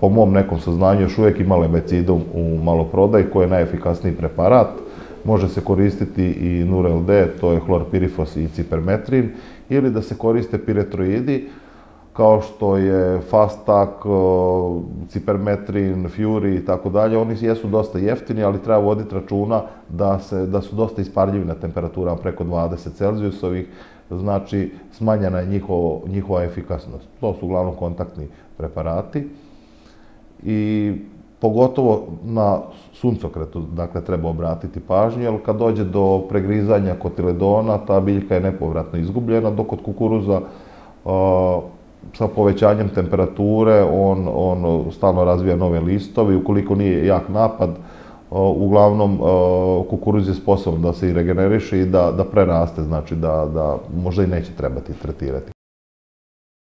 Po mom nekom saznanju još uvijek ima lebecidom u maloprodaj koji je najefikasniji preparat. Može se koristiti i NurLD, to je hlorpirifos i cipermetrin, ili da se koriste piretroidi, kao što je Fastac, Cipermetrin, Fury i tako dalje, oni jesu dosta jeftini, ali treba voditi računa da, se, da su dosta isparljivi na temperaturama preko 20 Celzijusovih, znači smanjena je njihova, njihova efikasnost. To su uglavnom kontaktni preparati i pogotovo na suncokretu, dakle, treba obratiti pažnju, jer kad dođe do pregrizanja kotiledona, ta biljka je nepovratno izgubljena, dok od kukuruza sa povećanjem temperature on, on stalno razvija nove listove ukoliko nije jak napad, uglavnom a, kukuruz je sposoban da se i regeneriše i da, da preraste, znači da, da možda i neće trebati tretirati.